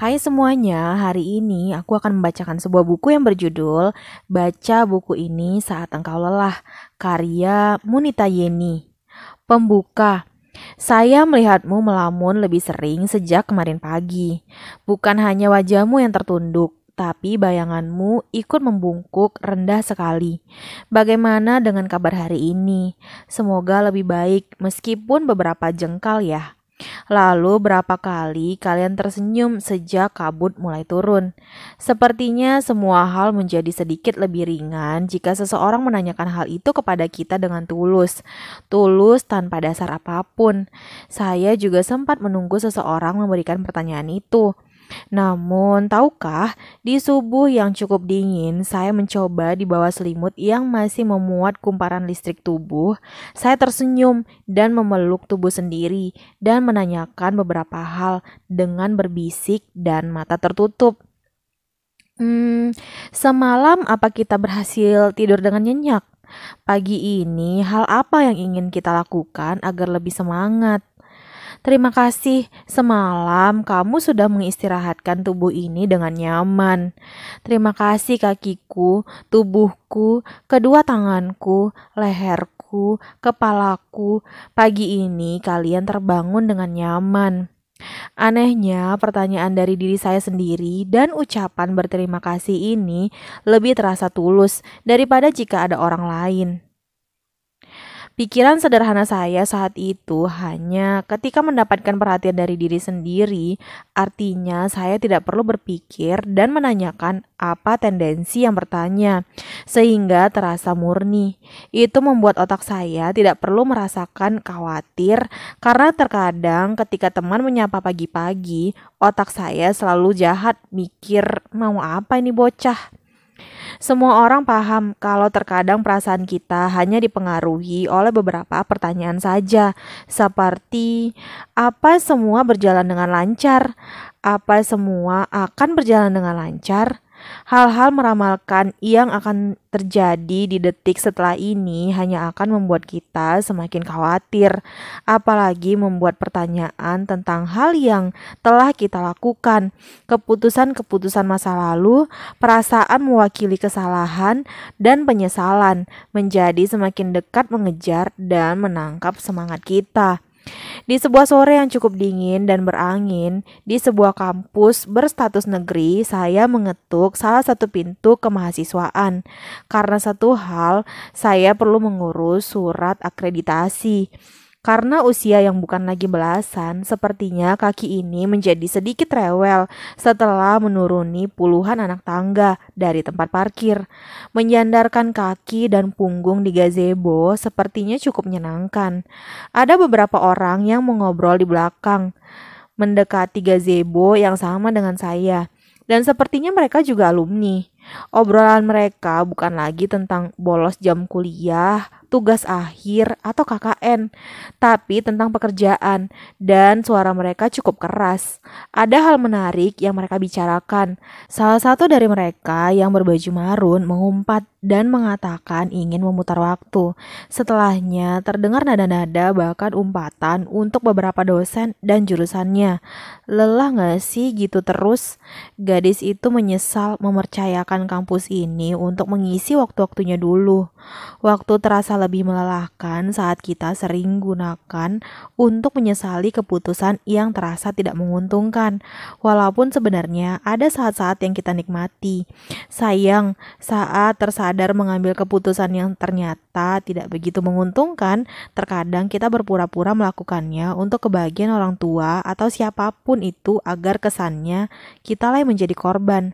Hai semuanya, hari ini aku akan membacakan sebuah buku yang berjudul Baca Buku Ini Saat Engkau Lelah, karya Munita Yeni. Pembuka saya melihatmu melamun lebih sering sejak kemarin pagi. Bukan hanya wajahmu yang tertunduk, tapi bayanganmu ikut membungkuk rendah sekali. Bagaimana dengan kabar hari ini? Semoga lebih baik, meskipun beberapa jengkal ya. Lalu berapa kali kalian tersenyum sejak kabut mulai turun? Sepertinya semua hal menjadi sedikit lebih ringan jika seseorang menanyakan hal itu kepada kita dengan tulus. Tulus tanpa dasar apapun. Saya juga sempat menunggu seseorang memberikan pertanyaan itu. Namun, tahukah, di subuh yang cukup dingin, saya mencoba di bawah selimut yang masih memuat kumparan listrik tubuh. Saya tersenyum dan memeluk tubuh sendiri dan menanyakan beberapa hal dengan berbisik dan mata tertutup. Hmm, semalam apa kita berhasil tidur dengan nyenyak? Pagi ini, hal apa yang ingin kita lakukan agar lebih semangat? Terima kasih, semalam kamu sudah mengistirahatkan tubuh ini dengan nyaman. Terima kasih kakiku, tubuhku, kedua tanganku, leherku, kepalaku. Pagi ini kalian terbangun dengan nyaman. Anehnya, pertanyaan dari diri saya sendiri dan ucapan berterima kasih ini lebih terasa tulus daripada jika ada orang lain. Pikiran sederhana saya saat itu hanya ketika mendapatkan perhatian dari diri sendiri, artinya saya tidak perlu berpikir dan menanyakan apa tendensi yang bertanya, sehingga terasa murni. Itu membuat otak saya tidak perlu merasakan khawatir, karena terkadang ketika teman menyapa pagi-pagi, otak saya selalu jahat mikir, "Mau apa ini bocah?" Semua orang paham kalau terkadang perasaan kita hanya dipengaruhi oleh beberapa pertanyaan saja, seperti apa semua berjalan dengan lancar? Apa semua akan berjalan dengan lancar? Hal-hal meramalkan yang akan terjadi di detik setelah ini hanya akan membuat kita semakin khawatir, apalagi membuat pertanyaan tentang hal yang telah kita lakukan, keputusan-keputusan masa lalu, perasaan mewakili kesalahan, dan penyesalan menjadi semakin dekat mengejar dan menangkap semangat kita. Di sebuah sore yang cukup dingin dan berangin, di sebuah kampus berstatus negeri, saya mengetuk salah satu pintu kemahasiswaan. Karena satu hal, saya perlu mengurus surat akreditasi. Karena usia yang bukan lagi belasan, sepertinya kaki ini menjadi sedikit rewel setelah menuruni puluhan anak tangga dari tempat parkir. Menyandarkan kaki dan punggung di gazebo sepertinya cukup menyenangkan. Ada beberapa orang yang mengobrol di belakang, mendekati gazebo yang sama dengan saya. Dan sepertinya mereka juga alumni. Obrolan mereka bukan lagi tentang bolos jam kuliah tugas akhir, atau KKN, tapi tentang pekerjaan, dan suara mereka cukup keras. Ada hal menarik yang mereka bicarakan. Salah satu dari mereka yang berbaju marun mengumpat dan mengatakan ingin memutar waktu. Setelahnya, terdengar nada-nada bahkan umpatan untuk beberapa dosen dan jurusannya. Lelah gak sih gitu terus? Gadis itu menyesal memercayakan kampus ini untuk mengisi waktu-waktunya dulu. Waktu terasa lebih melelahkan saat kita sering gunakan untuk menyesali keputusan yang terasa tidak menguntungkan. Walaupun sebenarnya ada saat-saat yang kita nikmati. Sayang, saat tersadar mengambil keputusan yang ternyata tidak begitu menguntungkan, terkadang kita berpura-pura melakukannya untuk kebahagiaan orang tua atau siapapun itu agar kesannya kita yang menjadi korban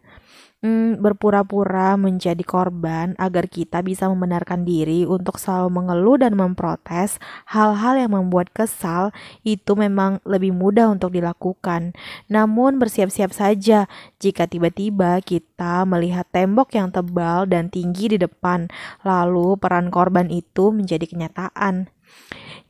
hmm, berpura-pura menjadi korban agar kita bisa membenarkan diri untuk selalu mengeluh dan memprotes hal-hal yang membuat kesal itu memang lebih mudah untuk dilakukan. Namun bersiap-siap saja jika tiba-tiba kita melihat tembok yang tebal dan tinggi di depan, lalu peran korban itu menjadi kenyataan.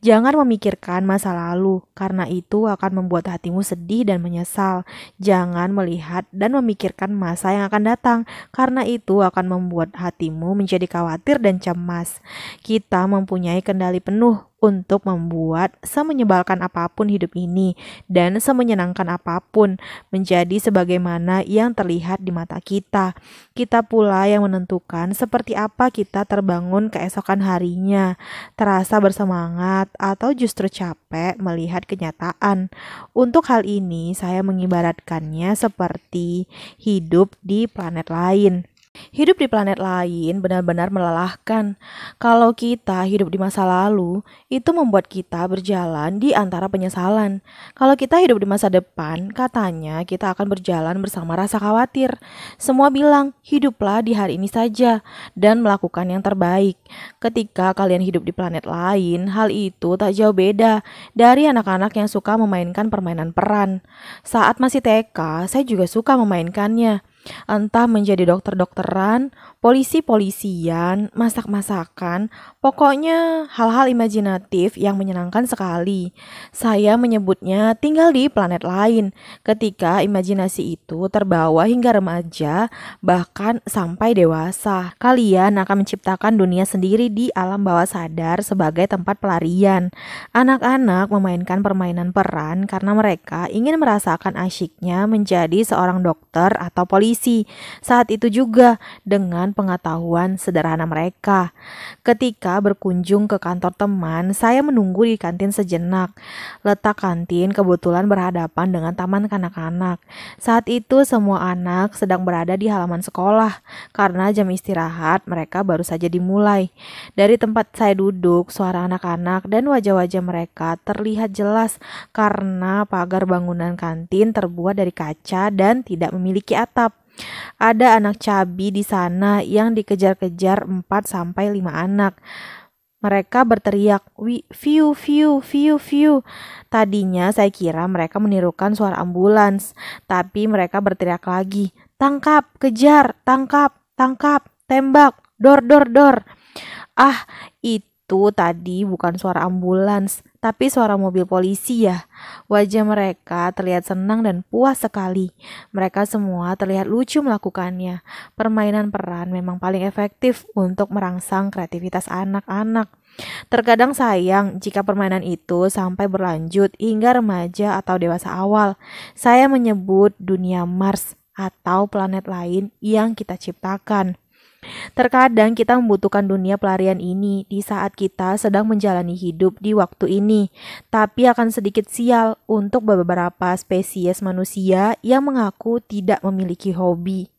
Jangan memikirkan masa lalu, karena itu akan membuat hatimu sedih dan menyesal. Jangan melihat dan memikirkan masa yang akan datang, karena itu akan membuat hatimu menjadi khawatir dan cemas. Kita mempunyai kendali penuh untuk membuat semenyebalkan apapun hidup ini dan semenyenangkan apapun menjadi sebagaimana yang terlihat di mata kita. Kita pula yang menentukan seperti apa kita terbangun keesokan harinya, terasa bersemangat atau justru capek melihat kenyataan. Untuk hal ini, saya mengibaratkannya seperti hidup di planet lain Hidup di planet lain benar-benar melelahkan. Kalau kita hidup di masa lalu, itu membuat kita berjalan di antara penyesalan. Kalau kita hidup di masa depan, katanya kita akan berjalan bersama rasa khawatir. Semua bilang, hiduplah di hari ini saja dan melakukan yang terbaik. Ketika kalian hidup di planet lain, hal itu tak jauh beda dari anak-anak yang suka memainkan permainan peran. Saat masih TK, saya juga suka memainkannya entah menjadi dokter-dokteran, polisi-polisian, masak-masakan, pokoknya hal-hal imajinatif yang menyenangkan sekali. Saya menyebutnya tinggal di planet lain ketika imajinasi itu terbawa hingga remaja, bahkan sampai dewasa. Kalian akan menciptakan dunia sendiri di alam bawah sadar sebagai tempat pelarian. Anak-anak memainkan permainan peran karena mereka ingin merasakan asyiknya menjadi seorang dokter atau polisi. Saat itu juga dengan pengetahuan sederhana mereka. Ketika berkunjung ke kantor teman, saya menunggu di kantin sejenak. Letak kantin kebetulan berhadapan dengan taman kanak-kanak. Saat itu semua anak sedang berada di halaman sekolah karena jam istirahat mereka baru saja dimulai. Dari tempat saya duduk, suara anak-anak dan wajah-wajah mereka terlihat jelas karena pagar bangunan kantin terbuat dari kaca dan tidak memiliki atap. Ada anak cabi di sana yang dikejar-kejar 4 sampai 5 anak. Mereka berteriak, view, view, view, view. Tadinya saya kira mereka menirukan suara ambulans, tapi mereka berteriak lagi, tangkap, kejar, tangkap, tangkap, tembak, dor, dor, dor. Ah, itu tadi bukan suara ambulans, tapi suara mobil polisi ya. Wajah mereka terlihat senang dan puas sekali. Mereka semua terlihat lucu melakukannya. Permainan peran memang paling efektif untuk merangsang kreativitas anak-anak. Terkadang sayang jika permainan itu sampai berlanjut hingga remaja atau dewasa awal. Saya menyebut dunia Mars atau planet lain yang kita ciptakan. Terkadang kita membutuhkan dunia pelarian ini di saat kita sedang menjalani hidup di waktu ini, tapi akan sedikit sial untuk beberapa spesies manusia yang mengaku tidak memiliki hobi.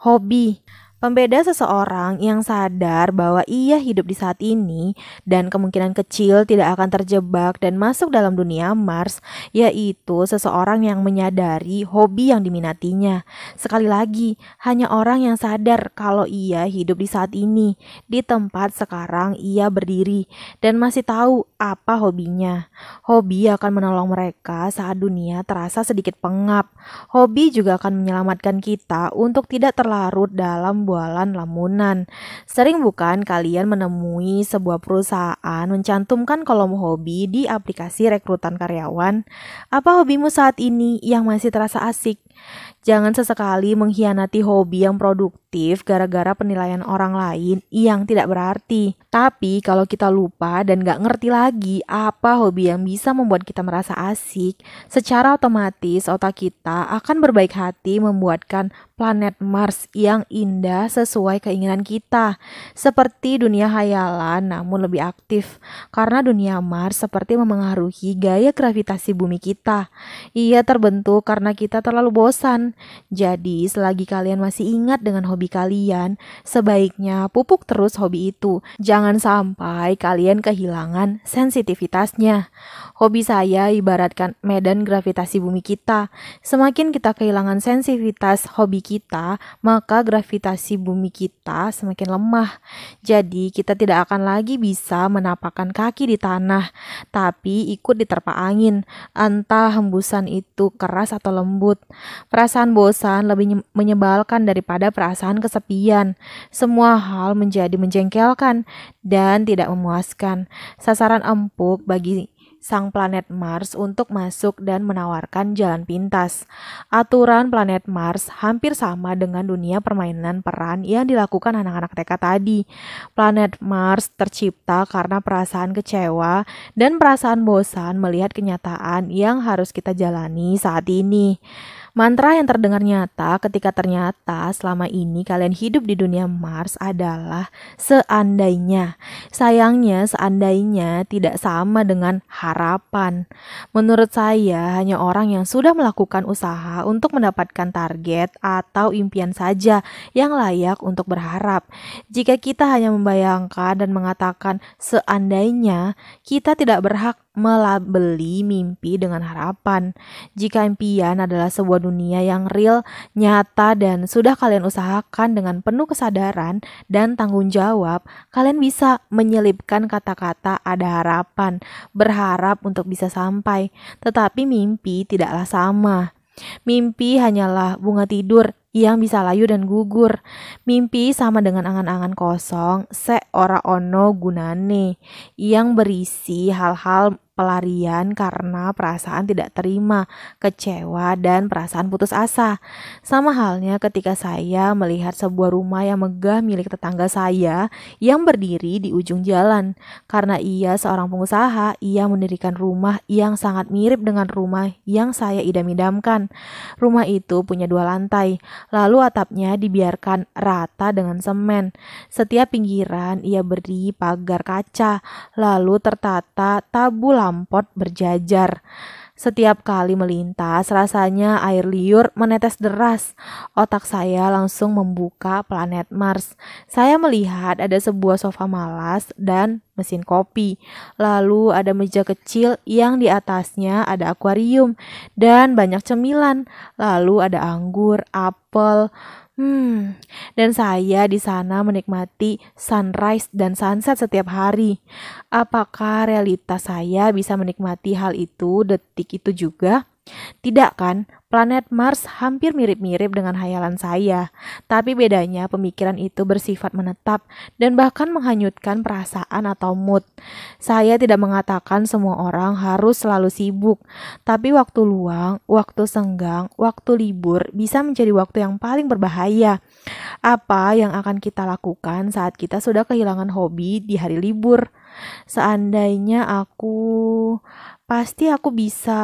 Hobi Pembeda seseorang yang sadar bahwa ia hidup di saat ini dan kemungkinan kecil tidak akan terjebak dan masuk dalam dunia Mars, yaitu seseorang yang menyadari hobi yang diminatinya. Sekali lagi, hanya orang yang sadar kalau ia hidup di saat ini, di tempat sekarang ia berdiri, dan masih tahu apa hobinya. Hobi akan menolong mereka saat dunia terasa sedikit pengap. Hobi juga akan menyelamatkan kita untuk tidak terlarut dalam bualan lamunan. Sering bukan kalian menemui sebuah perusahaan mencantumkan kolom hobi di aplikasi rekrutan karyawan? Apa hobimu saat ini yang masih terasa asik? Jangan sesekali mengkhianati hobi yang produktif gara-gara penilaian orang lain yang tidak berarti. Tapi kalau kita lupa dan gak ngerti lagi apa hobi yang bisa membuat kita merasa asik, secara otomatis otak kita akan berbaik hati membuatkan planet Mars yang indah sesuai keinginan kita, seperti dunia hayalan namun lebih aktif, karena dunia Mars seperti memengaruhi gaya gravitasi bumi kita. Ia terbentuk karena kita terlalu bosan. Jadi, selagi kalian masih ingat dengan hobi kalian, sebaiknya pupuk terus hobi itu. Jangan sampai kalian kehilangan sensitivitasnya. Hobi saya ibaratkan medan gravitasi bumi kita. Semakin kita kehilangan sensitivitas hobi kita, maka gravitasi gravitasi bumi kita semakin lemah. Jadi, kita tidak akan lagi bisa menapakkan kaki di tanah, tapi ikut diterpa angin, entah hembusan itu keras atau lembut. Perasaan bosan lebih menyebalkan daripada perasaan kesepian. Semua hal menjadi menjengkelkan dan tidak memuaskan. Sasaran empuk bagi sang planet Mars untuk masuk dan menawarkan jalan pintas. Aturan planet Mars hampir sama dengan dunia permainan peran yang dilakukan anak-anak TK tadi. Planet Mars tercipta karena perasaan kecewa dan perasaan bosan melihat kenyataan yang harus kita jalani saat ini. Mantra yang terdengar nyata ketika ternyata selama ini kalian hidup di dunia Mars adalah seandainya. Sayangnya seandainya tidak sama dengan harapan. Menurut saya hanya orang yang sudah melakukan usaha untuk mendapatkan target atau impian saja yang layak untuk berharap. Jika kita hanya membayangkan dan mengatakan seandainya, kita tidak berhak melabeli mimpi dengan harapan. Jika impian adalah sebuah dunia yang real, nyata, dan sudah kalian usahakan dengan penuh kesadaran dan tanggung jawab, kalian bisa menyelipkan kata-kata ada harapan, berharap untuk bisa sampai. Tetapi mimpi tidaklah sama. Mimpi hanyalah bunga tidur yang bisa layu dan gugur. Mimpi sama dengan angan-angan kosong, se ora ono gunane, yang berisi hal-hal pelarian karena perasaan tidak terima, kecewa, dan perasaan putus asa. Sama halnya ketika saya melihat sebuah rumah yang megah milik tetangga saya yang berdiri di ujung jalan. Karena ia seorang pengusaha, ia mendirikan rumah yang sangat mirip dengan rumah yang saya idam-idamkan. Rumah itu punya dua lantai, lalu atapnya dibiarkan rata dengan semen. Setiap pinggiran ia beri pagar kaca, lalu tertata tabu lampu sekampot berjajar. Setiap kali melintas, rasanya air liur menetes deras. Otak saya langsung membuka planet Mars. Saya melihat ada sebuah sofa malas dan mesin kopi. Lalu ada meja kecil yang di atasnya ada akuarium dan banyak cemilan. Lalu ada anggur, apel, Hmm, dan saya di sana menikmati sunrise dan sunset setiap hari. Apakah realitas saya bisa menikmati hal itu detik itu juga? Tidak kan? Planet Mars hampir mirip-mirip dengan hayalan saya, tapi bedanya pemikiran itu bersifat menetap dan bahkan menghanyutkan perasaan atau mood. Saya tidak mengatakan semua orang harus selalu sibuk, tapi waktu luang, waktu senggang, waktu libur bisa menjadi waktu yang paling berbahaya. Apa yang akan kita lakukan saat kita sudah kehilangan hobi di hari libur? Seandainya aku pasti aku bisa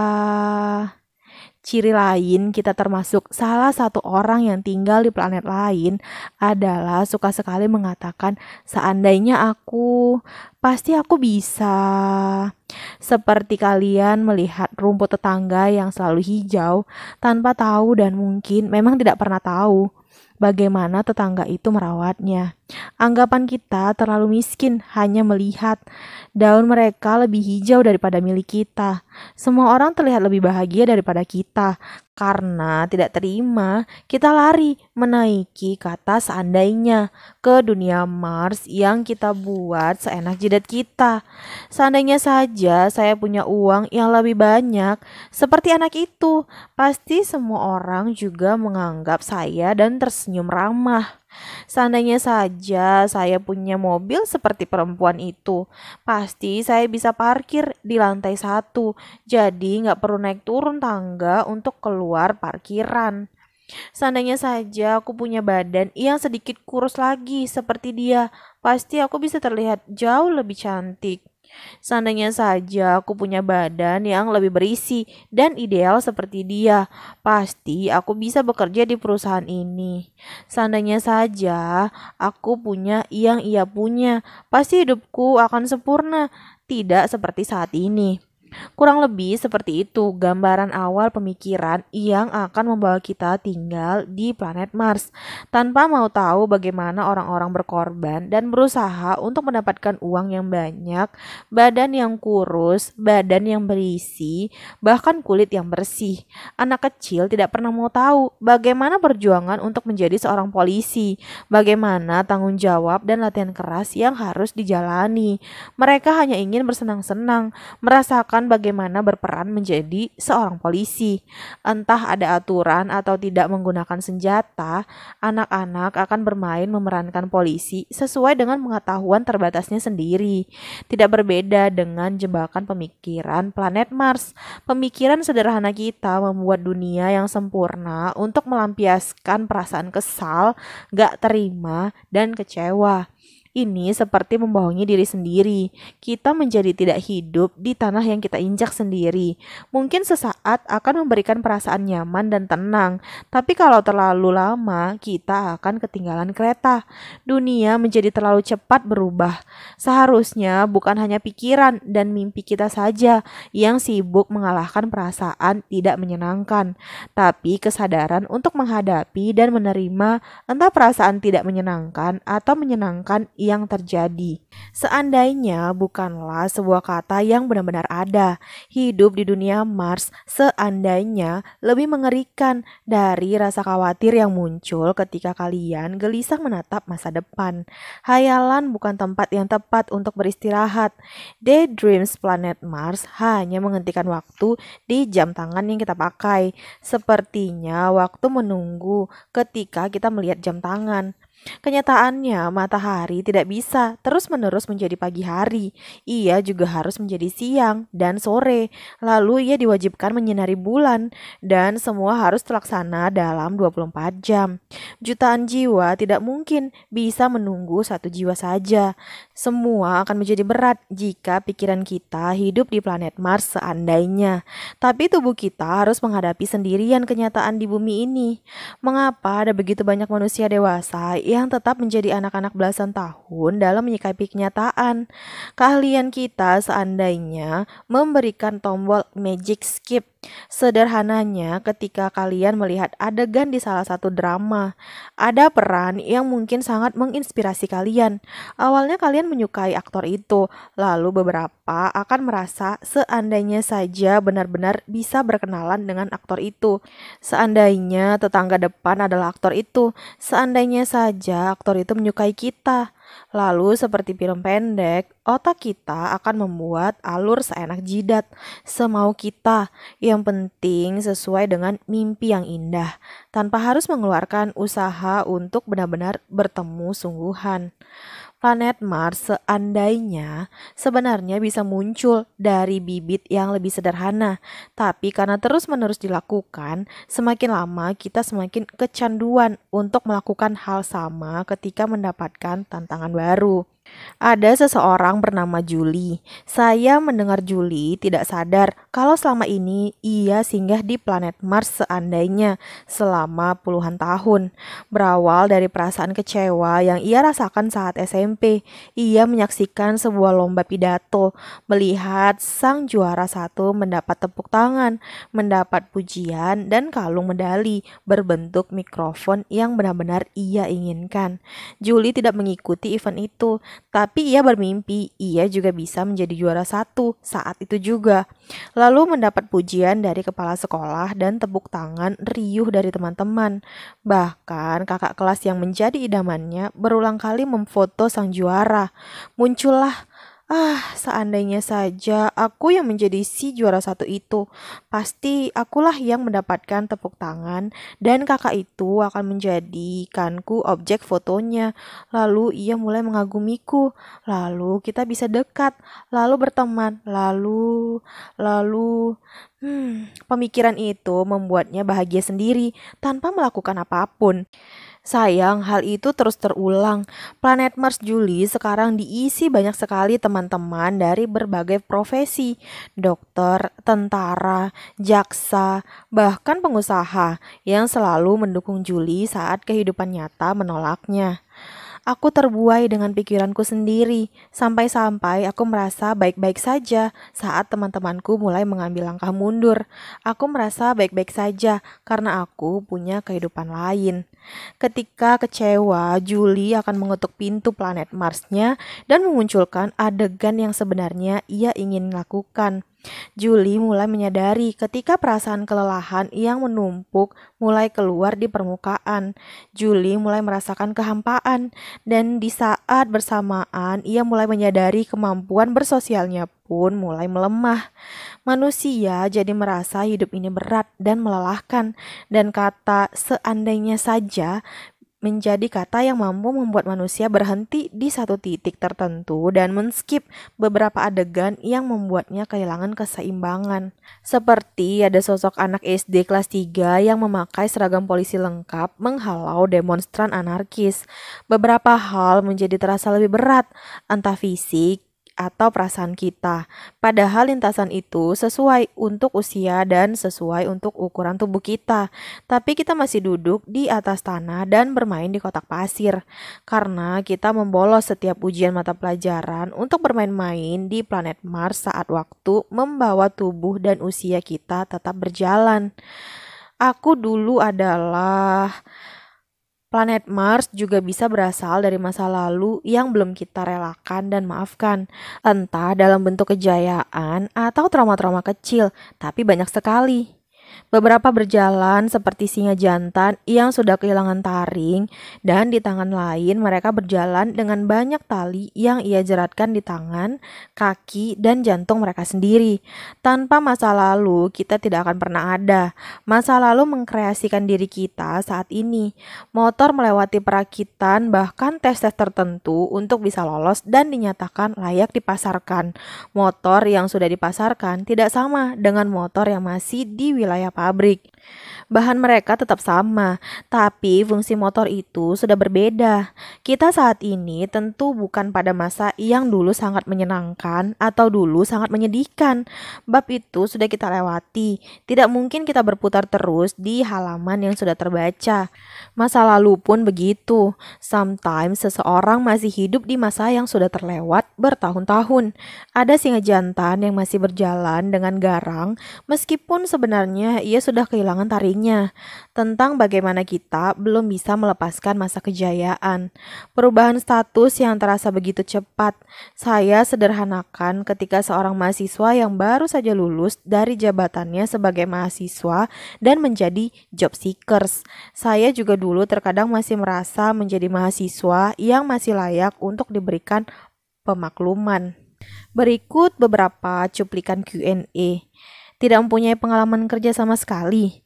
Ciri lain kita termasuk salah satu orang yang tinggal di planet lain adalah suka sekali mengatakan seandainya aku pasti aku bisa. Seperti kalian melihat rumput tetangga yang selalu hijau tanpa tahu dan mungkin memang tidak pernah tahu bagaimana tetangga itu merawatnya. Anggapan kita terlalu miskin hanya melihat daun mereka lebih hijau daripada milik kita. Semua orang terlihat lebih bahagia daripada kita karena tidak terima kita lari menaiki kata seandainya ke dunia Mars yang kita buat seenak jidat kita. Seandainya saja saya punya uang yang lebih banyak seperti anak itu, pasti semua orang juga menganggap saya dan tersenyum ramah. Seandainya saja saya punya mobil seperti perempuan itu, pasti saya bisa parkir di lantai satu, jadi nggak perlu naik turun tangga untuk keluar parkiran. Seandainya saja aku punya badan yang sedikit kurus lagi seperti dia, pasti aku bisa terlihat jauh lebih cantik. Seandainya saja aku punya badan yang lebih berisi dan ideal seperti dia, pasti aku bisa bekerja di perusahaan ini. Seandainya saja aku punya yang ia punya, pasti hidupku akan sempurna, tidak seperti saat ini. Kurang lebih seperti itu gambaran awal pemikiran yang akan membawa kita tinggal di planet Mars tanpa mau tahu bagaimana orang-orang berkorban dan berusaha untuk mendapatkan uang yang banyak, badan yang kurus, badan yang berisi, bahkan kulit yang bersih. Anak kecil tidak pernah mau tahu bagaimana perjuangan untuk menjadi seorang polisi, bagaimana tanggung jawab dan latihan keras yang harus dijalani. Mereka hanya ingin bersenang-senang, merasakan bagaimana berperan menjadi seorang polisi. Entah ada aturan atau tidak menggunakan senjata, anak-anak akan bermain memerankan polisi sesuai dengan pengetahuan terbatasnya sendiri. Tidak berbeda dengan jebakan pemikiran planet Mars. Pemikiran sederhana kita membuat dunia yang sempurna untuk melampiaskan perasaan kesal, gak terima, dan kecewa. Ini seperti membohongi diri sendiri. Kita menjadi tidak hidup di tanah yang kita injak sendiri. Mungkin sesaat akan memberikan perasaan nyaman dan tenang, tapi kalau terlalu lama, kita akan ketinggalan kereta. Dunia menjadi terlalu cepat berubah. Seharusnya bukan hanya pikiran dan mimpi kita saja yang sibuk mengalahkan perasaan tidak menyenangkan, tapi kesadaran untuk menghadapi dan menerima entah perasaan tidak menyenangkan atau menyenangkan yang terjadi. Seandainya bukanlah sebuah kata yang benar-benar ada, hidup di dunia Mars seandainya lebih mengerikan dari rasa khawatir yang muncul ketika kalian gelisah menatap masa depan. Hayalan bukan tempat yang tepat untuk beristirahat. Daydreams planet Mars hanya menghentikan waktu di jam tangan yang kita pakai. Sepertinya waktu menunggu ketika kita melihat jam tangan. Kenyataannya, matahari tidak bisa terus-menerus menjadi pagi hari. Ia juga harus menjadi siang dan sore. Lalu ia diwajibkan menyinari bulan dan semua harus terlaksana dalam 24 jam. Jutaan jiwa tidak mungkin bisa menunggu satu jiwa saja. Semua akan menjadi berat jika pikiran kita hidup di planet Mars seandainya. Tapi tubuh kita harus menghadapi sendirian kenyataan di bumi ini. Mengapa ada begitu banyak manusia dewasa yang tetap menjadi anak-anak belasan tahun dalam menyikapi kenyataan. Keahlian kita seandainya memberikan tombol magic skip Sederhananya, ketika kalian melihat adegan di salah satu drama, ada peran yang mungkin sangat menginspirasi kalian. Awalnya kalian menyukai aktor itu, lalu beberapa akan merasa seandainya saja benar-benar bisa berkenalan dengan aktor itu. Seandainya tetangga depan adalah aktor itu, seandainya saja aktor itu menyukai kita. Lalu seperti film pendek, otak kita akan membuat alur seenak jidat, semau kita. Yang penting sesuai dengan mimpi yang indah, tanpa harus mengeluarkan usaha untuk benar-benar bertemu sungguhan planet Mars seandainya sebenarnya bisa muncul dari bibit yang lebih sederhana. Tapi karena terus-menerus dilakukan, semakin lama kita semakin kecanduan untuk melakukan hal sama ketika mendapatkan tantangan baru. Ada seseorang bernama Juli. Saya mendengar Juli tidak sadar kalau selama ini ia singgah di planet Mars seandainya selama puluhan tahun. Berawal dari perasaan kecewa yang ia rasakan saat SMP, ia menyaksikan sebuah lomba pidato, melihat sang juara satu mendapat tepuk tangan, mendapat pujian, dan kalung medali berbentuk mikrofon yang benar-benar ia inginkan. Juli tidak mengikuti event itu, tapi ia bermimpi, ia juga bisa menjadi juara satu saat itu juga. Lalu mendapat pujian dari kepala sekolah dan tepuk tangan riuh dari teman-teman. Bahkan kakak kelas yang menjadi idamannya berulang kali memfoto sang juara. Muncullah Ah, seandainya saja aku yang menjadi si juara satu itu, pasti akulah yang mendapatkan tepuk tangan dan kakak itu akan menjadikanku objek fotonya. Lalu ia mulai mengagumiku, lalu kita bisa dekat, lalu berteman, lalu, lalu, hmm, pemikiran itu membuatnya bahagia sendiri tanpa melakukan apapun. Sayang, hal itu terus terulang. Planet Mars Juli sekarang diisi banyak sekali teman-teman dari berbagai profesi. Dokter, tentara, jaksa, bahkan pengusaha yang selalu mendukung Juli saat kehidupan nyata menolaknya. Aku terbuai dengan pikiranku sendiri, sampai-sampai aku merasa baik-baik saja saat teman-temanku mulai mengambil langkah mundur. Aku merasa baik-baik saja karena aku punya kehidupan lain. Ketika kecewa, Julie akan mengetuk pintu planet Marsnya dan memunculkan adegan yang sebenarnya ia ingin lakukan. Juli mulai menyadari ketika perasaan kelelahan yang menumpuk mulai keluar di permukaan. Juli mulai merasakan kehampaan dan di saat bersamaan ia mulai menyadari kemampuan bersosialnya pun mulai melemah. Manusia jadi merasa hidup ini berat dan melelahkan dan kata seandainya saja menjadi kata yang mampu membuat manusia berhenti di satu titik tertentu dan men-skip beberapa adegan yang membuatnya kehilangan keseimbangan. Seperti ada sosok anak SD kelas 3 yang memakai seragam polisi lengkap menghalau demonstran anarkis. Beberapa hal menjadi terasa lebih berat, entah fisik, atau perasaan kita. Padahal lintasan itu sesuai untuk usia dan sesuai untuk ukuran tubuh kita. Tapi kita masih duduk di atas tanah dan bermain di kotak pasir. Karena kita membolos setiap ujian mata pelajaran untuk bermain-main di planet Mars saat waktu membawa tubuh dan usia kita tetap berjalan. Aku dulu adalah Planet Mars juga bisa berasal dari masa lalu yang belum kita relakan dan maafkan, entah dalam bentuk kejayaan atau trauma-trauma kecil, tapi banyak sekali. Beberapa berjalan seperti singa jantan yang sudah kehilangan taring dan di tangan lain mereka berjalan dengan banyak tali yang ia jeratkan di tangan, kaki, dan jantung mereka sendiri. Tanpa masa lalu, kita tidak akan pernah ada. Masa lalu mengkreasikan diri kita saat ini. Motor melewati perakitan bahkan tes-tes tertentu untuk bisa lolos dan dinyatakan layak dipasarkan. Motor yang sudah dipasarkan tidak sama dengan motor yang masih di wilayah pabrik. Bahan mereka tetap sama, tapi fungsi motor itu sudah berbeda. Kita saat ini tentu bukan pada masa yang dulu sangat menyenangkan atau dulu sangat menyedihkan. Bab itu sudah kita lewati. Tidak mungkin kita berputar terus di halaman yang sudah terbaca. Masa lalu pun begitu. Sometimes seseorang masih hidup di masa yang sudah terlewat bertahun-tahun. Ada singa jantan yang masih berjalan dengan garang meskipun sebenarnya ia sudah kehilangan taringnya tentang bagaimana kita belum bisa melepaskan masa kejayaan. Perubahan status yang terasa begitu cepat. Saya sederhanakan ketika seorang mahasiswa yang baru saja lulus dari jabatannya sebagai mahasiswa dan menjadi job seekers. Saya juga dulu terkadang masih merasa menjadi mahasiswa yang masih layak untuk diberikan pemakluman. Berikut beberapa cuplikan Q&A tidak mempunyai pengalaman kerja sama sekali.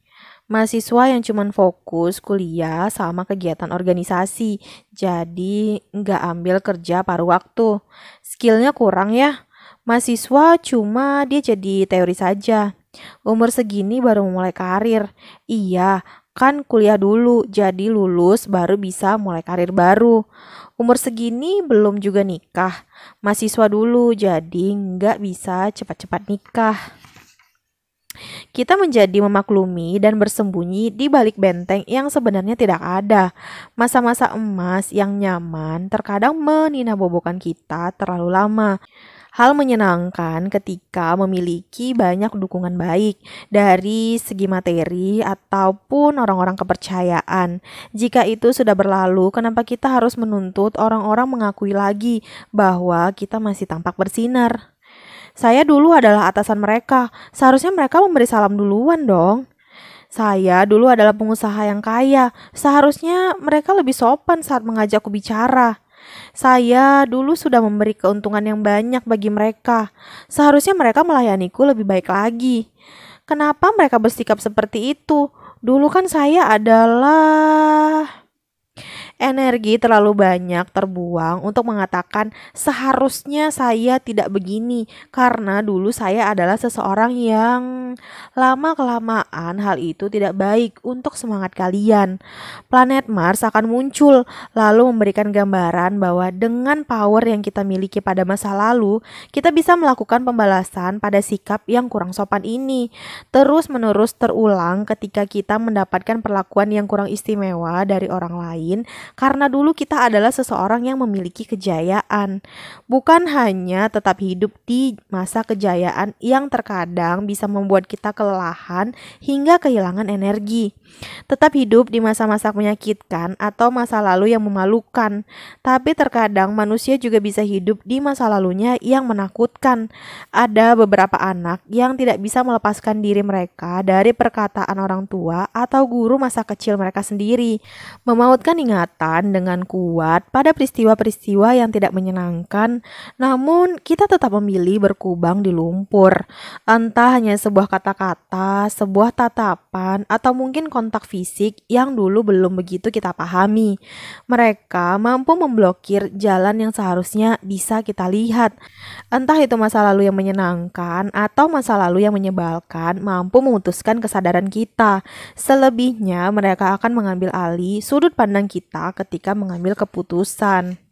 Mahasiswa yang cuman fokus kuliah sama kegiatan organisasi, jadi nggak ambil kerja paruh waktu. Skillnya kurang ya. Mahasiswa cuma dia jadi teori saja. Umur segini baru mulai karir. Iya, kan kuliah dulu, jadi lulus baru bisa mulai karir baru. Umur segini belum juga nikah, mahasiswa dulu, jadi nggak bisa cepat-cepat nikah. Kita menjadi memaklumi dan bersembunyi di balik benteng yang sebenarnya tidak ada. Masa-masa emas yang nyaman terkadang meninabobokan kita terlalu lama. Hal menyenangkan ketika memiliki banyak dukungan baik dari segi materi ataupun orang-orang kepercayaan. Jika itu sudah berlalu, kenapa kita harus menuntut orang-orang mengakui lagi bahwa kita masih tampak bersinar? Saya dulu adalah atasan mereka. Seharusnya mereka memberi salam duluan dong. Saya dulu adalah pengusaha yang kaya. Seharusnya mereka lebih sopan saat mengajakku bicara. Saya dulu sudah memberi keuntungan yang banyak bagi mereka. Seharusnya mereka melayaniku lebih baik lagi. Kenapa mereka bersikap seperti itu? Dulu kan saya adalah energi terlalu banyak terbuang untuk mengatakan seharusnya saya tidak begini karena dulu saya adalah seseorang yang lama kelamaan hal itu tidak baik untuk semangat kalian. Planet Mars akan muncul lalu memberikan gambaran bahwa dengan power yang kita miliki pada masa lalu, kita bisa melakukan pembalasan pada sikap yang kurang sopan ini. Terus-menerus terulang ketika kita mendapatkan perlakuan yang kurang istimewa dari orang lain karena dulu kita adalah seseorang yang memiliki kejayaan, bukan hanya tetap hidup di masa kejayaan yang terkadang bisa membuat kita kelelahan hingga kehilangan energi. Tetap hidup di masa-masa menyakitkan atau masa lalu yang memalukan, tapi terkadang manusia juga bisa hidup di masa lalunya yang menakutkan. Ada beberapa anak yang tidak bisa melepaskan diri mereka dari perkataan orang tua atau guru masa kecil mereka sendiri, memautkan ingat dengan kuat pada peristiwa-peristiwa yang tidak menyenangkan, namun kita tetap memilih berkubang di lumpur. Entah hanya sebuah kata-kata, sebuah tatapan, atau mungkin kontak fisik yang dulu belum begitu kita pahami. Mereka mampu memblokir jalan yang seharusnya bisa kita lihat. Entah itu masa lalu yang menyenangkan atau masa lalu yang menyebalkan, mampu memutuskan kesadaran kita. Selebihnya, mereka akan mengambil alih sudut pandang kita ketika mengambil keputusan.